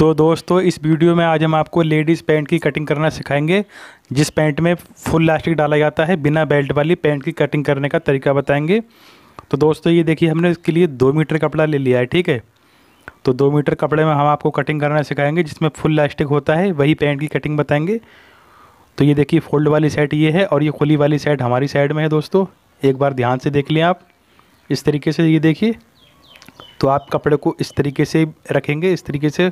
तो दोस्तों इस वीडियो में आज हम आपको लेडीज़ पैंट की कटिंग करना सिखाएंगे जिस पैंट में फुल लास्टिक डाला जाता है बिना बेल्ट वाली पैंट की कटिंग करने का तरीका बताएंगे तो दोस्तों ये देखिए हमने इसके लिए दो मीटर कपड़ा ले लिया है ठीक है तो दो मीटर कपड़े में हम आपको कटिंग करना सिखाएंगे जिसमें फुल लास्टिक होता है वही पैंट की कटिंग बताएँगे तो ये देखिए फोल्ड वाली सेट ये है और ये खुली वाली सेट हमारी साइड में है दोस्तों एक बार ध्यान से देख लें आप इस तरीके से ये देखिए तो आप कपड़े को इस तरीके से रखेंगे इस तरीके से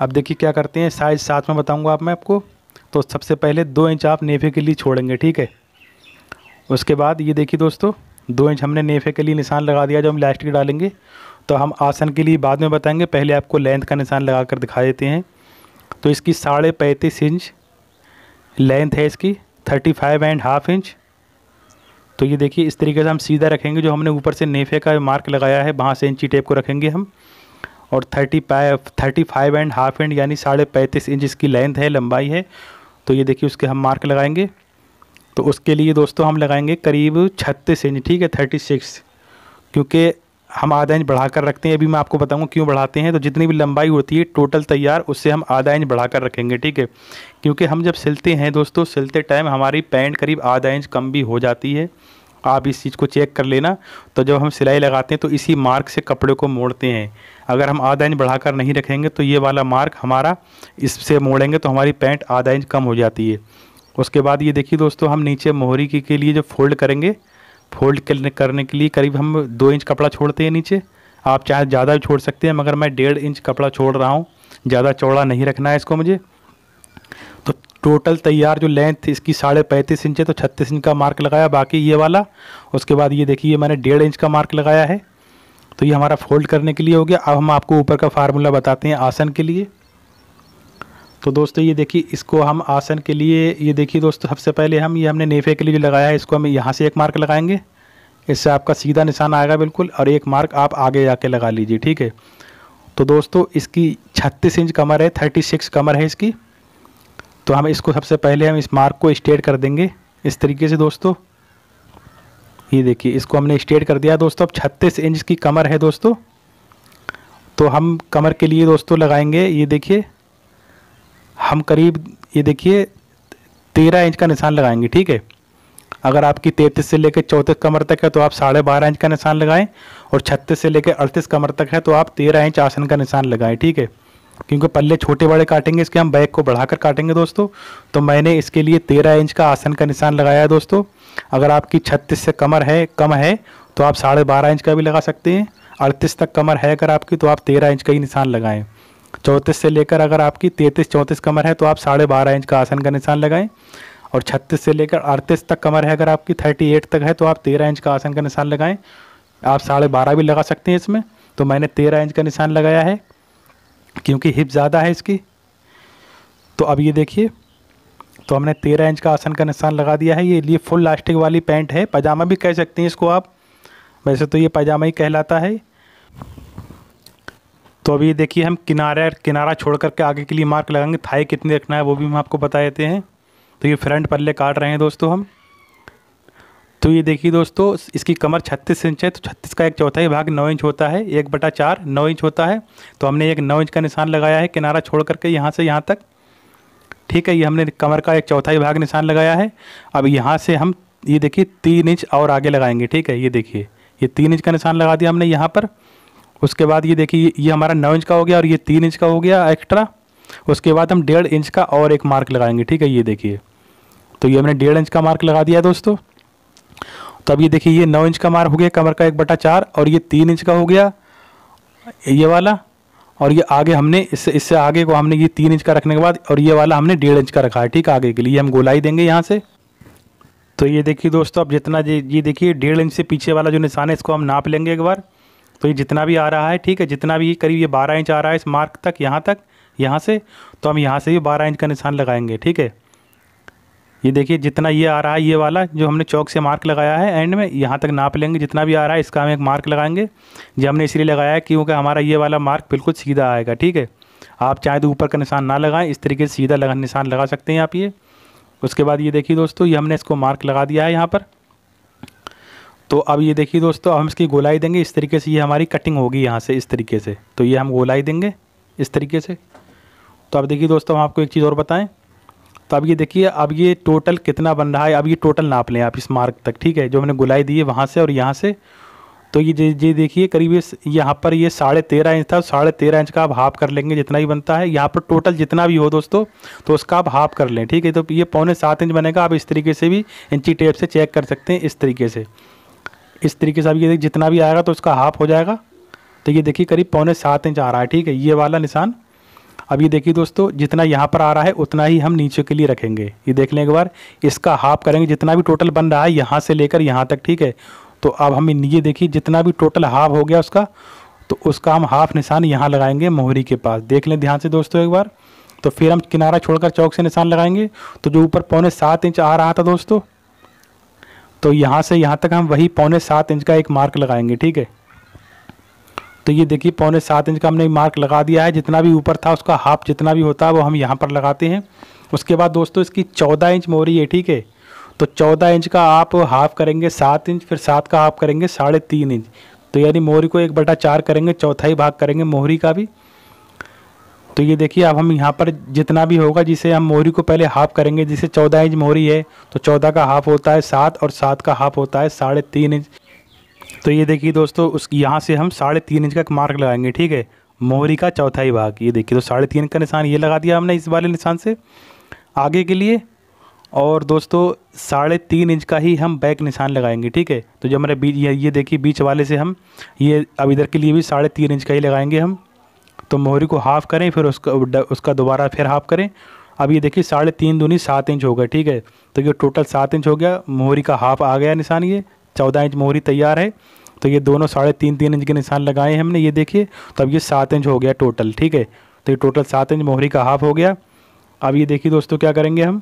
अब देखिए क्या करते हैं साइज़ साथ में बताऊँगा आप मैं आपको तो सबसे पहले दो इंच आप नेफे के लिए छोड़ेंगे ठीक है उसके बाद ये देखिए दोस्तों दो इंच हमने नेफे के लिए निशान लगा दिया जो हम के डालेंगे तो हम आसन के लिए बाद में बताएंगे पहले आपको लेंथ का निशान लगा कर दिखा देते हैं तो इसकी साढ़े पैंतीस इंच लेंथ है इसकी thirty five and half inch तो ये देखिए इस तरीके से हम सीधा रखेंगे जो हमने ऊपर से नेफे का मार्क लगाया है वहाँ से इंची टेप को रखेंगे हम और thirty thirty five and half inch यानी साढ़े पैंतीस इंच इसकी लेंथ है लंबाई है तो ये देखिए उसके हम मार्क लगाएंगे तो उसके लिए दोस्तों हम लगाएंगे करीब छत्तीस इंच ठीक है थर्टी सिक्स क्योंकि हम आधा इंच बढ़ा कर रखते हैं अभी मैं आपको बताऊंगा क्यों बढ़ाते हैं तो जितनी भी लंबाई होती है टोटल तैयार उससे हम आधा इंच बढ़ा कर रखेंगे ठीक है क्योंकि हम जब सिलते हैं दोस्तों सिलते टाइम हमारी पैंट करीब आधा इंच कम भी हो जाती है आप इस चीज़ को चेक कर लेना तो जब हम सिलाई लगाते हैं तो इसी मार्क से कपड़े को मोड़ते हैं अगर हम आधा इंच बढ़ाकर नहीं रखेंगे तो ये वाला मार्क हमारा इससे मोड़ेंगे तो हमारी पैंट आधा इंच कम हो जाती है उसके बाद ये देखिए दोस्तों हम नीचे मोहरी के, के लिए जो फोल्ड करेंगे फोल्ड करने के लिए करीब हम दो इंच कपड़ा छोड़ते हैं नीचे आप चाहे ज़्यादा भी छोड़ सकते हैं मगर मैं डेढ़ इंच कपड़ा छोड़ रहा हूँ ज़्यादा चौड़ा नहीं रखना है इसको मुझे टोटल तैयार जो लेंथ थी इसकी साढ़े पैंतीस इंच है तो छत्तीस इंच का मार्क लगाया बाकी ये वाला उसके बाद ये देखिए मैंने डेढ़ इंच का मार्क लगाया है तो ये हमारा फोल्ड करने के लिए हो गया अब हम आपको ऊपर का फार्मूला बताते हैं आसन के लिए तो दोस्तों ये देखिए इसको हम आसन के लिए ये देखिए दोस्तों सबसे पहले हम ये हमने नेफे के लिए जो लगाया है इसको हम यहाँ से एक मार्क लगाएंगे इससे आपका सीधा निशान आएगा बिल्कुल और एक मार्क आप आगे जाके लगा लीजिए ठीक है तो दोस्तों इसकी 36 इंच कमर है 36 कमर है इसकी तो हम इसको सबसे पहले हम इस मार्क को स्टेट कर देंगे इस तरीके से दोस्तों ये देखिए इसको हमने स्टेट कर दिया दोस्तों अब छत्तीस इंच की कमर है दोस्तों तो हम कमर के लिए दोस्तों लगाएंगे ये देखिए हम करीब ये देखिए तेरह इंच का निशान लगाएंगे ठीक है अगर आपकी तैंतीस से लेकर चौंतीस कमर तक है तो आप साढ़े बारह इंच का निशान लगाएं और छत्तीस से लेकर अड़तीस कमर तक है तो आप तेरह इंच आसन का निशान लगाएं ठीक है क्योंकि पल्ले छोटे बड़े काटेंगे इसके हम बैक को बढ़ाकर काटेंगे दोस्तों तो मैंने इसके लिए तेरह इंच का आसन का निशान लगाया है दोस्तों अगर आपकी छत्तीस से कमर है कम है तो आप साढ़े बारह इंच का भी लगा सकते हैं अड़तीस तक कमर है अगर आपकी तो आप तेरह इंच का ही निशान लगाएं चौंतीस से लेकर अगर आपकी तैंतीस चौंतीस कमर है तो आप साढ़े बारह इंच का आसन का निशान लगाएं और छत्तीस से लेकर अड़तीस तक कमर है अगर आपकी थर्टी एट तक है तो आप तेरह इंच का आसन का निशान लगाएं आप साढ़े बारह भी लगा सकते हैं इसमें तो मैंने तेरह इंच का निशान लगाया है क्योंकि हिप ज़्यादा है इसकी तो अब ये देखिए तो हमने तेरह इंच का आसन का निशान लगा दिया है ये लिए फुल लास्टिक वाली पैंट है पजामा भी कह सकते हैं इसको आप वैसे तो ये पजामा ही कहलाता है तो अभी देखिए हम किनारे किनारा छोड़ करके आगे के लिए मार्क लगाएंगे थाई कितनी रखना है वो भी हम आपको बता देते हैं तो ये फ्रंट पल्ले काट रहे हैं दोस्तों हम तो ये देखिए दोस्तों इसकी कमर 36 इंच है तो 36 का एक चौथाई भाग 9 इंच होता है एक बटा चार नौ इंच होता है तो हमने एक 9 इंच का निशान लगाया है किनारा छोड़ करके यहाँ से यहाँ तक ठीक है ये हमने कमर का एक चौथाई भाग निशान लगाया है अब यहाँ से हम ये देखिए तीन इंच और आगे लगाएंगे ठीक है ये देखिए ये तीन इंच का निशान लगा दिया हमने यहाँ पर उसके बाद ये देखिए ये हमारा नौ इंच का हो गया और ये तीन इंच का हो गया एक्स्ट्रा उसके बाद हम डेढ़ इंच का और एक मार्क लगाएंगे ठीक है ये देखिए तो ये हमने डेढ़ इंच का मार्क लगा दिया दोस्तों तो अब ये देखिए ये नौ इंच का मार हो गया कमर का एक बटा चार और ये तीन इंच का हो गया ये वाला और ये आगे हमने इससे इससे आगे को हमने ये तीन इंच का रखने के बाद और ये वाला हमने डेढ़ इंच का रखा है ठीक आगे के लिए हम गोलाई देंगे यहाँ से तो ये देखिए दोस्तों अब जितना ये ये देखिए डेढ़ इंच से पीछे वाला जो निशान है इसको हम नाप लेंगे एक बार तो ये जितना भी आ रहा है ठीक है जितना भी करीब ये बारह इंच आ रहा है इस मार्क तक यहाँ तक यहाँ से तो हम यहाँ से भी बारह इंच का निशान लगाएंगे ठीक है ये देखिए जितना ये आ रहा है ये वाला जो हमने चौक से मार्क लगाया है एंड में यहाँ तक नाप लेंगे जितना भी आ रहा है इसका हम एक मार्क लगाएंगे जो हमने इसलिए लगाया है क्योंकि हमारा ये वाला मार्क बिल्कुल सीधा आएगा ठीक है आप चाहे तो ऊपर का निशान ना लगाएं इस तरीके से सीधा लगा निशान लगा सकते हैं आप ये उसके बाद ये देखिए दोस्तों ये हमने इसको मार्क लगा दिया है यहाँ पर तो अब ये देखिए दोस्तों हम इसकी गोलाई देंगे इस तरीके से ये हमारी कटिंग होगी यहाँ से इस तरीके से तो ये हम गोलाई देंगे इस तरीके से तो अब देखिए दोस्तों हम आपको एक चीज़ और बताएँ तो अब ये देखिए अब ये टोटल कितना बन रहा है अब ये टोटल नाप लें आप इस मार्ग तक ठीक है जो मैंने गुलाई दी है वहाँ से और यहाँ से तो ये ये देखिए करीब ये यहाँ पर ये साढ़े तेरह इंच था साढ़े तेरह इंच का आप हाफ कर लेंगे जितना भी बनता है यहाँ पर टोटल जितना भी हो दोस्तों तो उसका आप हाफ कर लें ठीक है तो ये पौने सात इंच बनेगा आप इस तरीके से भी इंची टेप से चेक कर सकते हैं इस तरीके से इस तरीके से अब ये जितना भी आएगा तो उसका हाफ हो जाएगा तो ये देखिए करीब पौने सात इंच आ रहा है ठीक है ये वाला निशान अब ये देखिए दोस्तों जितना यहाँ पर आ रहा है उतना ही हम नीचे के लिए रखेंगे ये देख लें एक बार इसका हाफ करेंगे जितना भी टोटल बन रहा है यहाँ से लेकर यहाँ तक ठीक है तो अब हम ये देखिए जितना भी टोटल हाफ हो गया उसका तो उसका हम हाफ निशान यहाँ लगाएंगे मोहरी के पास देख लें ध्यान से दोस्तों एक बार तो फिर हम किनारा छोड़कर चौक से निशान लगाएंगे तो जो ऊपर पौने सात इंच आ रहा था दोस्तों तो यहाँ से यहाँ तक हम वही पौने सात इंच का एक मार्क लगाएंगे ठीक है तो ये देखिए पौने सात इंच का हमने मार्क लगा दिया है जितना भी ऊपर था उसका हाफ जितना भी होता है वो हम यहाँ पर लगाते हैं उसके बाद दोस्तों इसकी चौदह इंच मोरी है ठीक है तो चौदह इंच का आप हाफ करेंगे सात इंच फिर सात का हाफ करेंगे साढ़े तीन इंच तो यानी मोहरी को एक बटा चार करेंगे चौथाई भाग करेंगे मोहरी का भी तो ये देखिए अब हम यहाँ पर जितना भी होगा जिसे हम मोहरी को पहले हाफ करेंगे जिसे चौदह इंच मोहरी है तो चौदह का हाफ होता है सात और सात का हाफ होता है साढ़े तीन इंच तो ये देखिए दोस्तों उस यहाँ से हम साढ़े तीन इंच का एक मार्क लगाएंगे ठीक है मोहरी का चौथाई भाग ये देखिए तो साढ़े तीन का निशान ये लगा दिया हमने इस वाले निशान से आगे के लिए और दोस्तों साढ़े तीन इंच का ही हम बैक निशान लगाएंगे ठीक है तो जो हमारे बीच ये, देखिए बीच वाले से हम ये अब इधर के लिए भी साढ़े तीन इंच का ही लगाएंगे हम तो मोहरी को हाफ़ करें फिर उसका उसका दोबारा फिर हाफ़ करें अब ये देखिए साढ़े तीन दूनी सात इंच हो गए ठीक है तो ये टोटल सात इंच हो गया मोहरी का हाफ आ गया निशान ये चौदह इंच मोहरी तैयार है तो ये दोनों साढ़े तीन तीन इंच के निशान लगाए हैं हमने ये देखिए तो अब ये सात इंच हो गया टोटल ठीक है तो ये टोटल सात इंच मोहरी का हाफ हो गया अब ये देखिए दोस्तों क्या करेंगे हम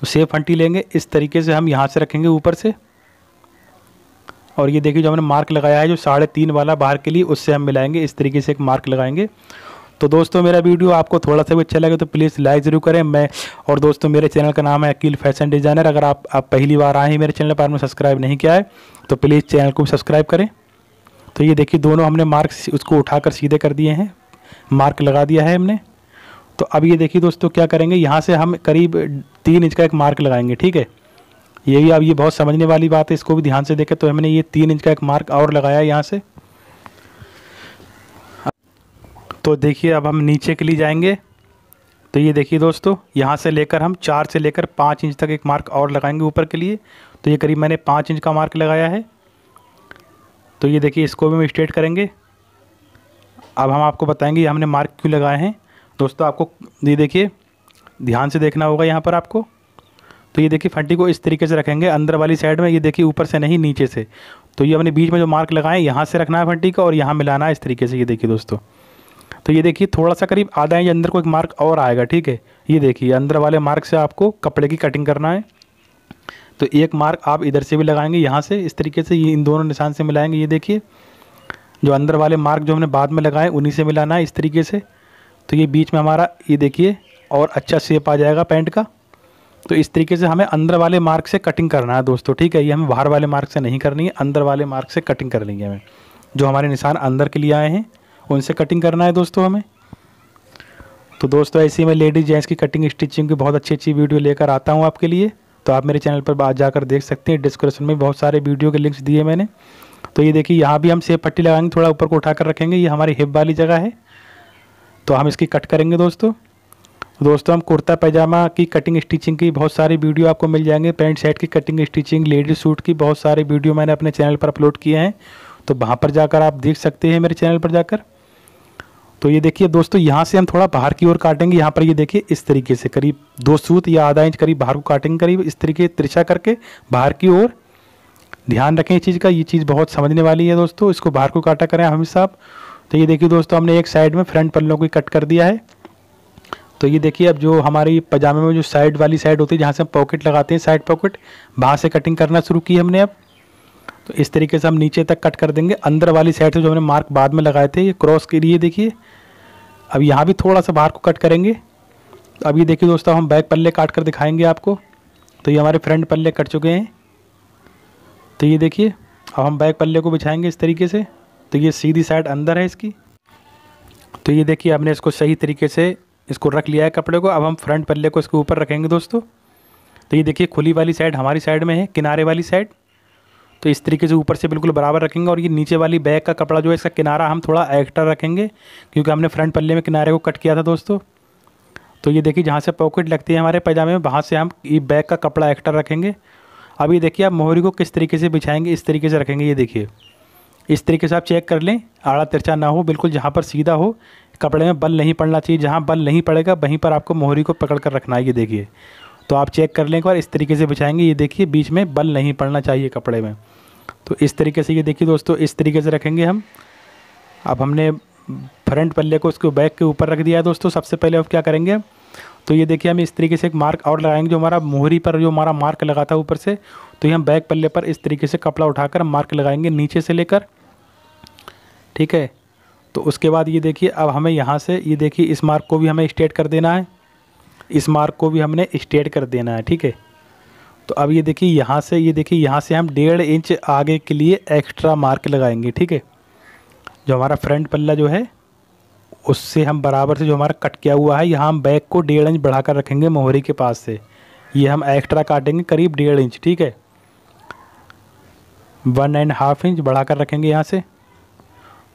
तो सेफ हंटी लेंगे इस तरीके से हम यहाँ से रखेंगे ऊपर से और ये देखिए जो हमने मार्क लगाया है जो साढ़े तीन वाला बाहर के लिए उससे हम मिलाएंगे इस तरीके से एक मार्क लगाएंगे तो दोस्तों मेरा वीडियो आपको थोड़ा सा भी अच्छा लगे तो प्लीज़ लाइक ज़रूर करें मैं और दोस्तों मेरे चैनल का नाम है अकील फैशन डिज़ाइनर अगर आप आप पहली बार आए हैं मेरे चैनल पर आपने सब्सक्राइब नहीं किया है तो प्लीज़ चैनल को भी सब्सक्राइब करें तो ये देखिए दोनों हमने मार्क उसको उठाकर सीधे कर दिए हैं मार्क लगा दिया है हमने तो अब ये देखिए दोस्तों क्या करेंगे यहाँ से हम करीब तीन इंच का एक मार्क लगाएंगे ठीक है ये भी अब ये बहुत समझने वाली बात है इसको भी ध्यान से देखें तो हमने ये तीन इंच का एक मार्क और लगाया यहाँ से तो देखिए अब हम नीचे के लिए जाएंगे तो ये देखिए दोस्तों यहाँ से लेकर हम चार से लेकर पाँच इंच तक एक मार्क और लगाएंगे ऊपर के लिए तो ये करीब मैंने पाँच इंच का मार्क लगाया है तो ये देखिए इसको भी हम स्ट्रेट करेंगे अब हम आपको बताएंगे हमने मार्क क्यों लगाए हैं दोस्तों आपको ये देखिए ध्यान से देखना होगा यहाँ पर आपको तो ये देखिए फंटी को इस तरीके से रखेंगे अंदर वाली साइड में ये देखिए ऊपर से नहीं नीचे से तो ये हमने बीच में जो मार्क लगाए यहाँ से रखना है फंटी का और यहाँ मिलाना है इस तरीके से ये देखिए दोस्तों तो ये देखिए थोड़ा सा करीब आधा इंच अंदर को एक मार्क और आएगा ठीक है ये देखिए अंदर वाले मार्क से आपको कपड़े की कटिंग करना है तो एक मार्क आप इधर से भी लगाएंगे यहाँ से इस तरीके से ये इन दोनों निशान से मिलाएंगे ये देखिए जो अंदर वाले मार्क जो हमने बाद में लगाए उन्हीं से मिलाना है इस तरीके से तो ये बीच में हमारा ये देखिए और अच्छा शेप आ जाएगा पैंट का तो इस तरीके से हमें अंदर वाले मार्क से कटिंग करना है दोस्तों ठीक है ये हमें बाहर वाले मार्क से नहीं करनी है अंदर वाले मार्क से कटिंग करनी है हमें जो हमारे निशान अंदर के लिए आए हैं उनसे कटिंग करना है दोस्तों हमें तो दोस्तों ऐसे ही मैं लेडीज जेंट्स की कटिंग स्टिचिंग की बहुत अच्छी अच्छी वीडियो लेकर आता हूँ आपके लिए तो आप मेरे चैनल पर जाकर देख सकते हैं डिस्क्रिप्शन में बहुत सारे वीडियो के लिंक्स दिए मैंने तो ये देखिए यहाँ भी हम सेब पट्टी लगाएंगे थोड़ा ऊपर को उठा कर रखेंगे ये हमारी हिप वाली जगह है तो हम इसकी कट करेंगे दोस्तों दोस्तों हम कुर्ता पैजामा की कटिंग स्टिचिंग की बहुत सारी वीडियो आपको मिल जाएंगे पैंट शर्ट की कटिंग स्टिचिंग लेडीज सूट की बहुत सारी वीडियो मैंने अपने चैनल पर अपलोड किए हैं तो वहाँ पर जाकर आप देख सकते हैं मेरे चैनल पर जाकर तो ये देखिए दोस्तों यहाँ से हम थोड़ा बाहर की ओर काटेंगे यहाँ पर ये देखिए इस तरीके से करीब दो सूत या आधा इंच करीब बाहर को काटेंगे करीब इस तरीके त्रिछा करके बाहर की ओर ध्यान रखें इस चीज़ का ये चीज़ बहुत समझने वाली है दोस्तों इसको बाहर को काटा करें हमेशा आप तो ये देखिए दोस्तों हमने एक साइड में फ्रंट पल्लों को कट कर दिया है तो ये देखिए अब जो हमारी पजामे में जो साइड वाली साइड होती है जहाँ से हम पॉकेट लगाते हैं साइड पॉकेट वहाँ से कटिंग करना शुरू की हमने अब तो इस तरीके से हम नीचे तक कट कर देंगे अंदर वाली साइड से जो हमने मार्क बाद में लगाए थे ये क्रॉस के लिए देखिए अब यहाँ भी थोड़ा सा बाहर को कट करेंगे तो अब ये देखिए दोस्तों हम बैक पल्ले काट कर दिखाएंगे आपको तो ये हमारे फ्रंट पल्ले कट चुके हैं तो ये देखिए अब हम बैक पल्ले को बिछाएंगे इस तरीके से तो ये सीधी साइड अंदर है इसकी तो ये देखिए हमने इसको सही तरीके से इसको रख लिया है कपड़े को अब हम फ्रंट पल्ले को इसके ऊपर रखेंगे दोस्तों तो ये देखिए खुली वाली साइड हमारी साइड में है किनारे वाली साइड तो इस तरीके से ऊपर से बिल्कुल बराबर रखेंगे और ये नीचे वाली बैग का कपड़ा जो है इसका किनारा हम थोड़ा एक्स्ट्रा रखेंगे क्योंकि हमने फ्रंट पल्ले में किनारे को कट किया था दोस्तों तो ये देखिए जहाँ से पॉकेट लगती है हमारे पैजामे में वहाँ से हम ये बैग का कपड़ा एक्स्ट्रा रखेंगे अब ये देखिए आप मोहरी को किस तरीके से बिछाएंगे इस तरीके से रखेंगे ये देखिए इस तरीके से आप चेक कर लें आड़ा तिरछा ना हो बिल्कुल जहाँ पर सीधा हो कपड़े में बल नहीं पड़ना चाहिए जहाँ बल नहीं पड़ेगा वहीं पर आपको मोहरी को पकड़ कर रखना है ये देखिए तो आप चेक कर लें एक बार इस तरीके से बिछाएंगे ये देखिए बीच में बल नहीं पड़ना चाहिए कपड़े में तो इस तरीके से ये देखिए दोस्तों इस तरीके से रखेंगे हम अब हमने फ्रंट पल्ले को उसको बैक के ऊपर रख दिया है दोस्तों सबसे पहले अब क्या करेंगे तो ये देखिए हम इस तरीके से एक मार्क और लगाएंगे जो हमारा मोहरी पर जो हमारा मार्क लगा था ऊपर से तो ये हम बैक पल्ले पर इस तरीके से कपड़ा उठाकर मार्क लगाएंगे नीचे से लेकर ठीक है तो उसके बाद ये देखिए अब हमें यहाँ से ये देखिए इस मार्क को भी हमें स्ट्रेट कर देना है इस मार्क को भी हमने स्ट्रेट कर देना है ठीक है तो अब ये देखिए यहाँ से ये देखिए यहाँ से हम डेढ़ इंच आगे के लिए एक्स्ट्रा मार्क लगाएंगे ठीक है जो हमारा फ्रंट पल्ला जो है उससे हम बराबर से जो हमारा कट किया हुआ है यहाँ हम बैक को डेढ़ इंच बढ़ाकर रखेंगे मोहरी के पास से ये हम एक्स्ट्रा काटेंगे करीब डेढ़ इंच ठीक है वन एंड हाफ इंच बढ़ा कर रखेंगे यहाँ से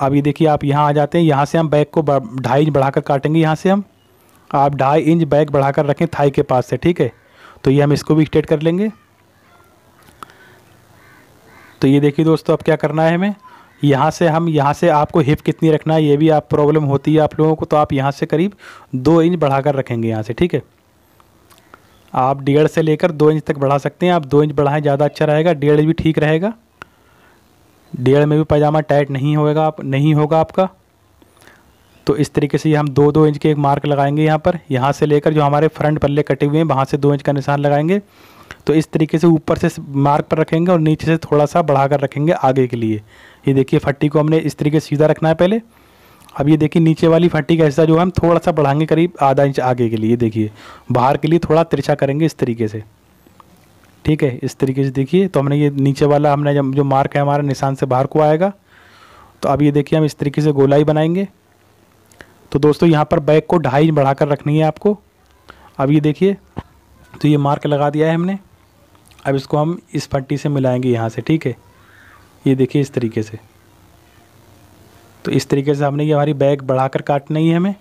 अब ये देखिए आप यहाँ आ जाते हैं यहाँ से हम बैक को ढाई इंच बढ़ाकर काटेंगे यहाँ से हम आप ढाई इंच बैक बढ़ाकर रखें थाई के पास से ठीक है तो ये हम इसको भी स्टेट कर लेंगे तो ये देखिए दोस्तों अब क्या करना है हमें यहाँ से हम यहाँ से आपको हिप कितनी रखना है ये भी आप प्रॉब्लम होती है आप लोगों को तो आप यहाँ से करीब दो इंच बढ़ाकर रखेंगे यहाँ से ठीक है आप डेढ़ से लेकर दो इंच तक बढ़ा सकते हैं आप दो इंच बढ़ाएं ज़्यादा अच्छा रहेगा डेढ़ भी ठीक रहेगा डेढ़ में भी पैजामा टाइट नहीं होगा आप नहीं होगा आपका तो इस तरीके से हम दो दो इंच के एक मार्क लगाएंगे यहाँ पर यहाँ से लेकर जो हमारे फ्रंट पल्ले कटे हुए हैं वहाँ से दो इंच का निशान लगाएंगे तो इस तरीके से ऊपर से मार्क पर रखेंगे और नीचे से थोड़ा सा बढ़ा कर रखेंगे आगे के लिए ये देखिए फट्टी को हमने इस तरीके से सीधा रखना है पहले अब ये देखिए नीचे वाली फट्टी का हिस्सा जो हम थोड़ा सा बढ़ाएंगे करीब आधा इंच आगे के लिए देखिए बाहर के लिए थोड़ा तिरछा करेंगे इस तरीके से ठीक है इस तरीके से देखिए तो हमने ये नीचे वाला हमने जो मार्क है हमारा निशान से बाहर को आएगा तो अब ये देखिए हम इस तरीके से गोलाई बनाएंगे तो दोस्तों यहाँ पर बैग को ढाई इंच बढ़ाकर रखनी है आपको अब ये देखिए तो ये मार्क लगा दिया है हमने अब इसको हम इस पट्टी से मिलाएंगे यहाँ से ठीक है ये देखिए इस तरीके से तो इस तरीके से हमने ये हमारी बैग बढ़ाकर काटनी है हमें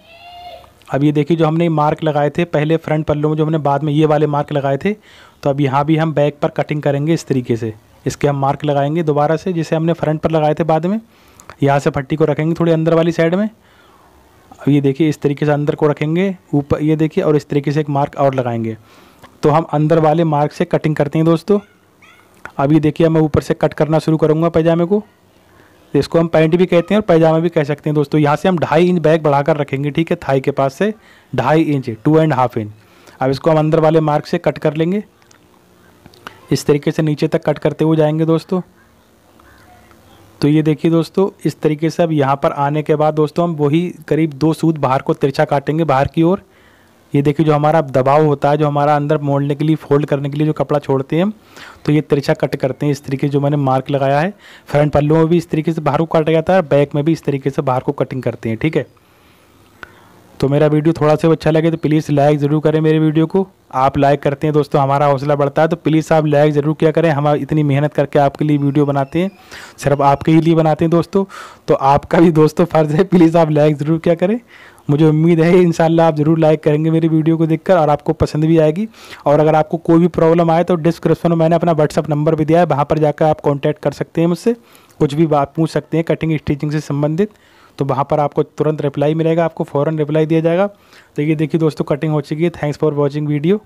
अब ये देखिए जो हमने मार्क लगाए थे पहले फ्रंट पल्लों में जो हमने बाद में ये वाले मार्क लगाए थे तो अब यहाँ भी हम बैग पर कटिंग करेंगे इस तरीके से इसके हम मार्क लगाएंगे दोबारा से जिसे हमने फ्रंट पर लगाए थे बाद में यहाँ से पट्टी को रखेंगे थोड़ी अंदर वाली साइड में अब ये देखिए इस तरीके से अंदर को रखेंगे ऊपर ये देखिए और इस तरीके से एक मार्क और लगाएंगे तो हम अंदर वाले मार्क से कटिंग करते हैं दोस्तों अब ये देखिए मैं ऊपर से कट करना शुरू करूँगा पैजामे को तो इसको हम पैंट भी कहते हैं और पैजामा भी कह सकते हैं दोस्तों यहाँ से हम ढाई इंच बैग बढ़ाकर रखेंगे ठीक है थाई के पास से ढाई inch two and half inch अब इसको हम अंदर वाले मार्क से कट कर लेंगे इस तरीके से नीचे तक कट करते हुए जाएंगे दोस्तों तो ये देखिए दोस्तों इस तरीके से अब यहाँ पर आने के बाद दोस्तों हम वही करीब दो सूद बाहर को तिरछा काटेंगे बाहर की ओर ये देखिए जो हमारा दबाव होता है जो हमारा अंदर मोड़ने के लिए फोल्ड करने के लिए जो कपड़ा छोड़ते हैं तो ये तिरछा कट करते हैं इस तरीके जो मैंने मार्क लगाया है फ्रंट पल्लों में भी इस तरीके से बाहर को काटा जाता है बैक में भी इस तरीके से बाहर को कटिंग करते हैं ठीक है तो मेरा वीडियो थोड़ा सा अच्छा लगे तो प्लीज़ लाइक ज़रूर करें मेरे वीडियो को आप लाइक करते हैं दोस्तों हमारा हौसला बढ़ता है तो प्लीज़ आप लाइक ज़रूर क्या करें हम इतनी मेहनत करके आपके लिए वीडियो बनाते हैं सिर्फ आपके ही लिए बनाते हैं दोस्तों तो आपका भी दोस्तों फ़र्ज़ है प्लीज़ आप लाइक ज़रूर क्या करें मुझे उम्मीद है इन आप ज़रूर लाइक करेंगे मेरी वीडियो को देखकर और आपको पसंद भी आएगी और अगर आपको कोई भी प्रॉब्लम आए तो डिस्क्रिप्शन में मैंने अपना व्हाट्सअप नंबर भी दिया है वहाँ पर जाकर आप कॉन्टैक्ट कर सकते हैं मुझसे कुछ भी बात पूछ सकते हैं कटिंग स्टिचिंग से संबंधित तो वहाँ पर आपको तुरंत रिप्लाई मिलेगा आपको फ़ौरन रिप्लाई दिया जाएगा तो ये देखिए दोस्तों कटिंग हो चुकी है थैंक्स फॉर वॉचिंग वीडियो